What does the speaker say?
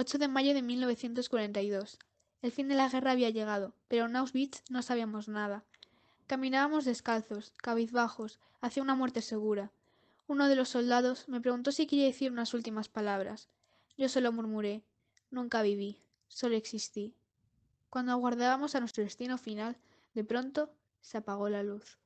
8 de mayo de 1942. El fin de la guerra había llegado, pero en Auschwitz no sabíamos nada. Caminábamos descalzos, cabizbajos, hacia una muerte segura. Uno de los soldados me preguntó si quería decir unas últimas palabras. Yo solo murmuré Nunca viví, solo existí. Cuando aguardábamos a nuestro destino final, de pronto se apagó la luz.